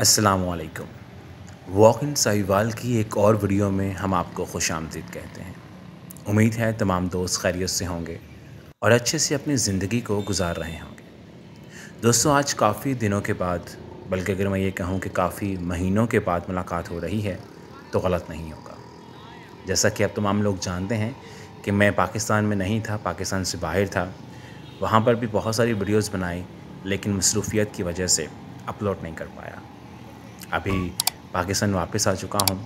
असलकम walk in Sahiwal की एक और वीडियो में हम आपको खुश आमदीद कहते हैं उम्मीद है तमाम दोस्त खैरियत से होंगे और अच्छे से अपनी ज़िंदगी को गुजार रहे होंगे दोस्तों आज काफ़ी दिनों के बाद बल्कि अगर मैं ये कहूँ कि काफ़ी महीनों के बाद मुलाकात हो रही है तो गलत नहीं होगा जैसा कि अब तमाम लोग जानते हैं कि मैं पाकिस्तान में नहीं था पाकिस्तान से बाहर था वहाँ पर भी बहुत सारी वीडियोज़ बनाई लेकिन मसरूफियत की वजह से अपलोड नहीं कर पाया अभी पाकिस्तान वापस आ चुका हूँ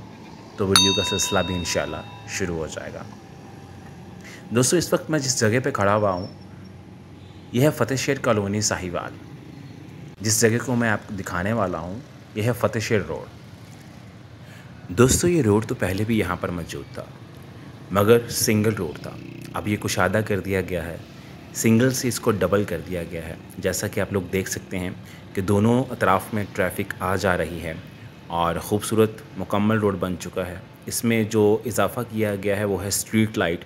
तो वीडियो का सिलसिला भी इन शुरू हो जाएगा दोस्तों इस वक्त मैं जिस जगह पे खड़ा हुआ हूँ यह है फ़तेह शेर कॉलोनी साहिवाल जिस जगह को मैं आपको दिखाने वाला हूँ यह है फ़तेह शेर रोड दोस्तों ये रोड तो पहले भी यहाँ पर मौजूद था मगर सिंगल रोड था अब ये कुशादा कर दिया गया है सिंगल से इसको डबल कर दिया गया है जैसा कि आप लोग देख सकते हैं कि दोनों अतराफ़ में ट्रैफ़िक आ जा रही है और ख़ूबसूरत मुकम्मल रोड बन चुका है इसमें जो इजाफ़ा किया गया है वो है स्ट्रीट लाइट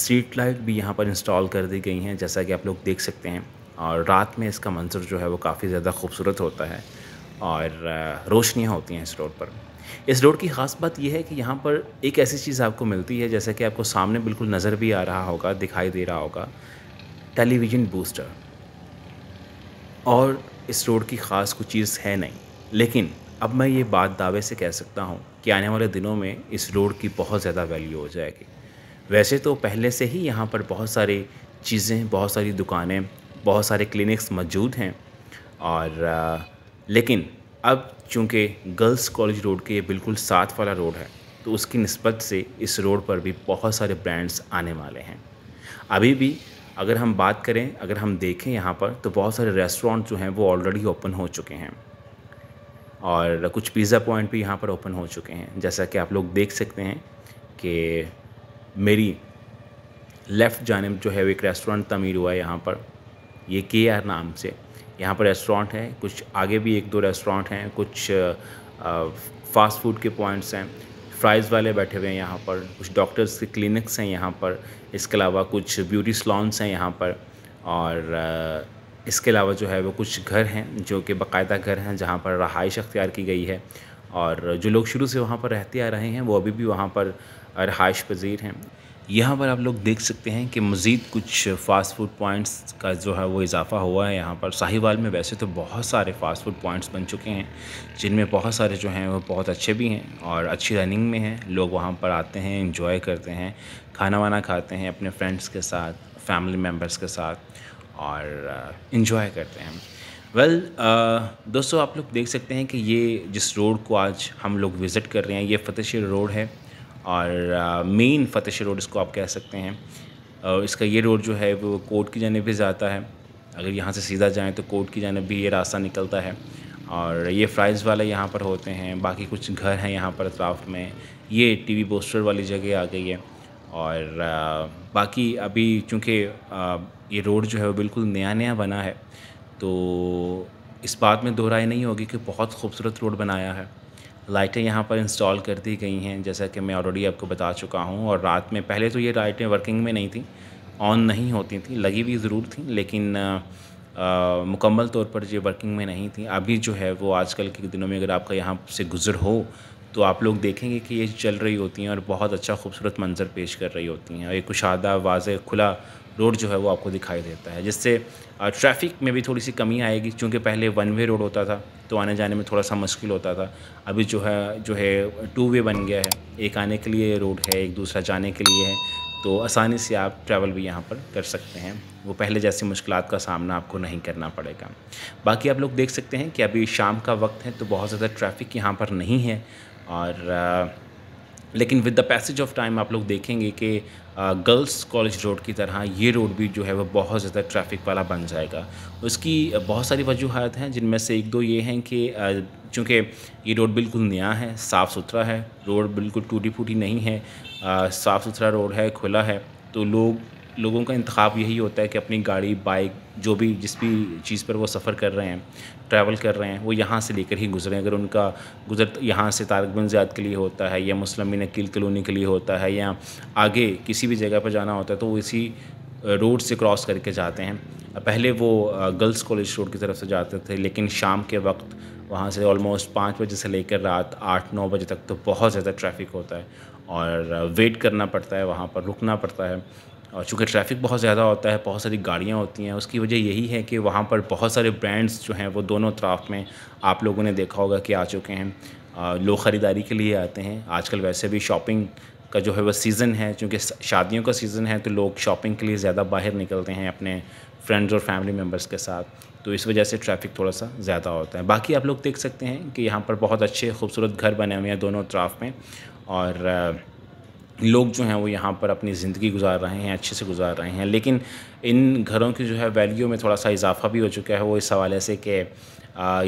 स्ट्रीट लाइट भी यहाँ पर इंस्टॉल कर दी गई हैं जैसा कि आप लोग देख सकते हैं और रात में इसका मंजर जो है वो काफ़ी ज़्यादा खूबसूरत होता है और रोशनियाँ होती हैं इस रोड पर इस रोड की ख़ास बात यह है कि यहाँ पर एक ऐसी चीज़ आपको मिलती है जैसा कि आपको सामने बिल्कुल नज़र भी आ रहा होगा दिखाई दे रहा होगा टेलीविज़न बूस्टर और इस रोड की ख़ास कुछ चीज़ है नहीं लेकिन अब मैं ये बात दावे से कह सकता हूँ कि आने वाले दिनों में इस रोड की बहुत ज़्यादा वैल्यू हो जाएगी वैसे तो पहले से ही यहाँ पर बहुत सारी चीज़ें बहुत सारी दुकानें बहुत सारे क्लिनिक्स मौजूद हैं और आ, लेकिन अब चूँकि गर्ल्स कॉलेज रोड के ये बिल्कुल साथ वाला रोड है तो उसकी नस्बत से इस रोड पर भी बहुत सारे ब्रांड्स आने वाले हैं अभी भी अगर हम बात करें अगर हम देखें यहाँ पर तो बहुत सारे रेस्टोरेंट जो हैं वो ऑलरेडी ओपन हो चुके हैं और कुछ पिज़्ज़ा पॉइंट भी यहाँ पर ओपन हो चुके हैं जैसा कि आप लोग देख सकते हैं कि मेरी लेफ़्ट जानब जो है वो एक रेस्टोरेंट तमीर हुआ है यहाँ पर ये के आर नाम से यहाँ पर रेस्टोरेंट है कुछ आगे भी एक दो रेस्टोरेंट हैं कुछ फ़ास्ट फूड के पॉइंट्स हैं फ्राइज़ वाले बैठे हुए हैं यहाँ पर कुछ डॉक्टर्स के क्लिनिक्स हैं यहाँ पर इसके अलावा कुछ ब्यूटी स्लॉन्स हैं यहाँ पर और इसके अलावा जो है वो कुछ घर हैं जो कि बाकायदा घर हैं जहाँ पर रहाइश अख्तियार की गई है और जो लोग शुरू से वहाँ पर रहते आ रहे हैं वो अभी भी वहाँ पर रहाइश पजीर हैं यहाँ पर आप लोग देख सकते हैं कि मज़ीद कुछ फ़ास्ट फूड पॉइंट्स का जो है वो इजाफ़ा हुआ है यहाँ पर साहिवाल में वैसे तो बहुत सारे फ़ास्ट फूड पॉइंट्स बन चुके हैं जिनमें बहुत सारे जो हैं वो बहुत अच्छे भी हैं और अच्छी रनिंग में हैं लोग वहाँ पर आते हैं इंजॉय करते हैं खाना वाना खाते हैं अपने फ्रेंड्स के साथ फैमिली मेम्बर्स के साथ और इन्जॉय uh, करते हैं वेल well, uh, दोस्तों आप लोग देख सकते हैं कि ये जिस रोड को आज हम लोग विज़िट कर रहे हैं ये फतेह रोड है और मेन फतेह रोड इसको आप कह सकते हैं uh, इसका ये रोड जो है वो कोर्ट की जानब भी जाता है अगर यहाँ से सीधा जाएँ तो कोर्ट की जानब भी ये रास्ता निकलता है और ये फ्राइज़ वाले यहाँ पर होते हैं बाकी कुछ घर हैं यहाँ पर अतराफ़ में ये टीवी पोस्टर वाली जगह आ गई है और uh, बाकी अभी चूँकि uh, ये रोड जो है वो बिल्कुल नया नया बना है तो इस बात में दोहराई नहीं होगी कि बहुत खूबसूरत रोड बनाया है लाइटें यहाँ पर इंस्टॉल कर दी गई हैं जैसा कि मैं ऑलरेडी आपको बता चुका हूँ और रात में पहले तो ये लाइटें वर्किंग में नहीं थी ऑन नहीं होती थी लगी हुई ज़रूर थी लेकिन मुकम्मल तौर पर ये वर्किंग में नहीं थी अभी जो है वो आजकल के दिनों में अगर आपका यहाँ से गुज़र हो तो आप लोग देखेंगे कि ये चल रही होती हैं और बहुत अच्छा खूबसूरत मंज़र पेश कर रही होती हैं और एक कुशादा वाज खुला रोड जो है वो आपको दिखाई देता है जिससे ट्रैफिक में भी थोड़ी सी कमी आएगी क्योंकि पहले वन वे रोड होता था तो आने जाने में थोड़ा सा मुश्किल होता था अभी जो है जो है टू वे बन गया है एक आने के लिए रोड है एक दूसरा जाने के लिए है तो आसानी से आप ट्रैवल भी यहाँ पर कर सकते हैं वो पहले जैसी मुश्किल का सामना आपको नहीं करना पड़ेगा बाकी आप लोग देख सकते हैं कि अभी शाम का वक्त है तो बहुत ज़्यादा ट्रैफिक यहाँ पर नहीं है और लेकिन with the passage of time आप लोग देखेंगे कि गर्ल्स कॉलेज रोड की तरह ये रोड भी जो है वो बहुत ज़्यादा ट्रैफिक वाला बन जाएगा उसकी बहुत सारी वजूहत हैं जिनमें से एक दो ये हैं कि चूँकि ये रोड बिल्कुल नया है साफ़ सुथरा है रोड बिल्कुल टूटी फूटी नहीं है साफ़ सुथरा रोड है खुला है तो लोग लोगों का इंतखब यही होता है कि अपनी गाड़ी बाइक जो भी जिस भी चीज़ पर वो सफ़र कर रहे हैं ट्रैवल कर रहे हैं वो यहाँ से लेकर ही गुजरें अगर उनका गुज़र यहाँ से तारकबंद ज़्याद के लिए होता है या मुस्लिम नकील कलोनी के लिए होता है या आगे किसी भी जगह पर जाना होता है तो वो इसी रोड से क्रॉस करके जाते हैं पहले वो गर्ल्स कॉलेज रोड की तरफ से जाते थे लेकिन शाम के वक्त वहाँ से ऑलमोस्ट पाँच बजे से लेकर रात आठ नौ बजे तक तो बहुत ज़्यादा ट्रैफिक होता है और वेट करना पड़ता है वहाँ पर रुकना पड़ता है और चूँकि ट्रैफिक बहुत ज़्यादा होता है बहुत सारी गाड़ियाँ होती हैं उसकी वजह यही है कि वहाँ पर बहुत सारे ब्रांड्स जो हैं वो दोनों तरफ में आप लोगों ने देखा होगा कि आ चुके हैं लोग ख़रीदारी के लिए आते हैं आजकल वैसे भी शॉपिंग का जो है वह सीज़न है चूँकि शादियों का सीज़न है तो लोग शॉपिंग के लिए ज़्यादा बाहर निकलते हैं अपने फ्रेंड्स और फैमिली मेम्बर्स के साथ तो इस वजह से ट्रैफिक थोड़ा सा ज़्यादा होता है बाकी आप लोग देख सकते हैं कि यहाँ पर बहुत अच्छे खूबसूरत घर बने हुए हैं दोनों तरफ में और लोग जो हैं वो यहाँ पर अपनी ज़िंदगी गुजार रहे हैं अच्छे से गुजार रहे हैं लेकिन इन घरों की जो है वैल्यू में थोड़ा सा इजाफा भी हो चुका है वो इस हवाले से कि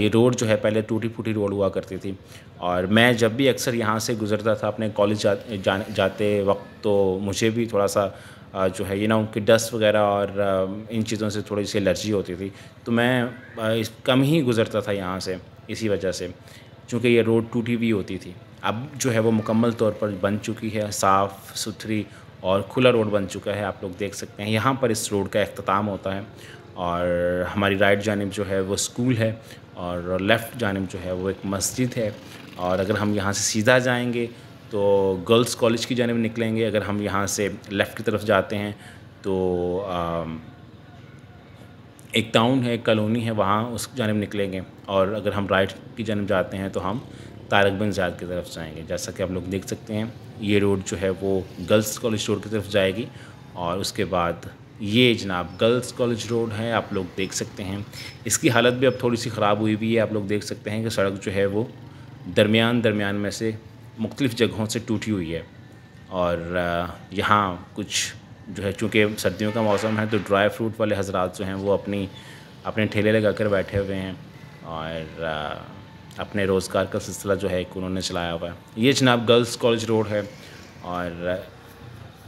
ये रोड जो है पहले टूटी फूटी रोड हुआ करती थी और मैं जब भी अक्सर यहाँ से गुज़रता था अपने कॉलेज जा, जा, जाते वक्त तो मुझे भी थोड़ा सा जो है ये ना उनकी डस्ट वगैरह और इन चीज़ों से थोड़ी सी एलर्जी होती थी तो मैं कम ही गुज़रता था यहाँ से इसी वजह से चूँकि ये रोड टूटी हुई होती थी अब जो है वो मुकम्मल तौर पर बन चुकी है साफ़ सुथरी और खुला रोड बन चुका है आप लोग देख सकते हैं यहाँ पर इस रोड का अख्ताम होता है और हमारी राइट जानब जो है वो स्कूल है और लेफ़्ट जानब जो है वो एक मस्जिद है और अगर हम यहाँ से सीधा जाएंगे तो गर्ल्स कॉलेज की जानब निकलेंगे अगर हम यहाँ से लेफ़्ट की तरफ जाते हैं तो आ, एक टाउन है कॉलोनी है वहाँ उस जानब निकलेंगे और अगर हम राइट की जानब जाते हैं तो हम तारकबंद जार की तरफ जाएंगे जैसा कि आप लोग देख सकते हैं ये रोड जो है वो गर्ल्स कॉलेज रोड की तरफ जाएगी और उसके बाद ये जनाब गर्ल्स कॉलेज रोड है आप लोग देख सकते हैं इसकी हालत भी अब थोड़ी सी ख़राब हुई हुई है आप लोग देख सकते हैं कि सड़क जो है वो दरमियान दरमियान में से मुख्तलिफ़ जगहों से टूटी हुई है और यहाँ कुछ जो है चूँकि सर्दियों का मौसम है तो ड्राई फ्रूट वाले हजरात जो हैं वो अपनी अपने ठेले लगा कर बैठे हुए हैं और अपने रोज़गार का सिलसिला जो है एक उन्होंने चलाया हुआ है ये जनाब गर्ल्स कॉलेज रोड है और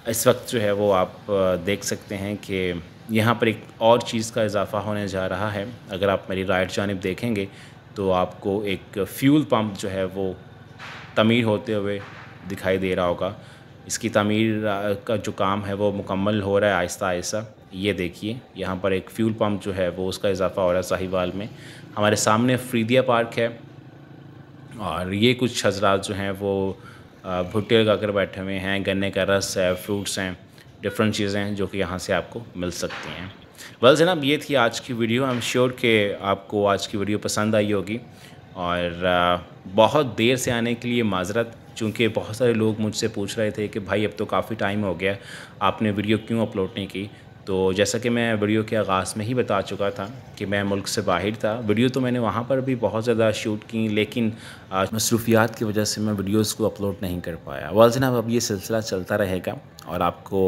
इस वक्त जो है वो आप देख सकते हैं कि यहाँ पर एक और चीज़ का इजाफा होने जा रहा है अगर आप मेरी राइट जानब देखेंगे तो आपको एक फ्यूल पम्प जो है वो तमीर होते हुए दिखाई दे रहा होगा इसकी तमीर का जो काम है वो मुकम्मल हो रहा है आहिस्ता आहिस्ता ये देखिए यहाँ पर एक फ्यूल पम्प जो है वो उसका इजाफा हो रहा है साहिवाल में हमारे सामने फ्रीदिया पार्क है और ये कुछ हजरात जो हैं वो भुट्टे लगा कर बैठे हुए हैं गन्ने का रस है फ्रूट्स हैं डिफरेंट चीज़ें हैं जो कि यहाँ से आपको मिल सकती हैं वल जनाब ये थी आज की वीडियो आई एम श्योर कि आपको आज की वीडियो पसंद आई होगी और बहुत देर से आने के लिए माजरत चूँकि बहुत सारे लोग मुझसे पूछ रहे थे कि भाई अब तो काफ़ी टाइम हो गया आपने वीडियो क्यों अपलोड नहीं की तो जैसा कि मैं वीडियो के आगाज़ में ही बता चुका था कि मैं मुल्क से बाहर था वीडियो तो मैंने वहाँ पर भी बहुत ज़्यादा शूट की लेकिन मसरूफियात की वजह से मैं वीडियोज़ को अपलोड नहीं कर पाया वाल जनाब अब ये सिलसिला चलता रहेगा और आपको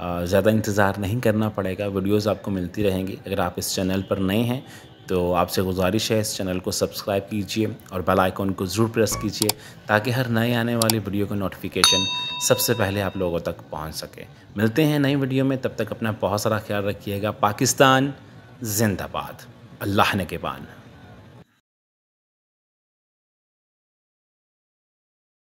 ज़्यादा इंतज़ार नहीं करना पड़ेगा वीडियोस आपको मिलती रहेंगी अगर आप इस चैनल पर नए हैं तो आपसे गुजारिश है इस चैनल को सब्सक्राइब कीजिए और बेल आइकॉन को ज़रूर प्रेस कीजिए ताकि हर नए आने वाली वीडियो का नोटिफिकेशन सबसे पहले आप लोगों तक पहुंच सके मिलते हैं नई वीडियो में तब तक अपना बहुत सारा ख्याल रखिएगा पाकिस्तान जिंदाबाद अल्लाह ने के बान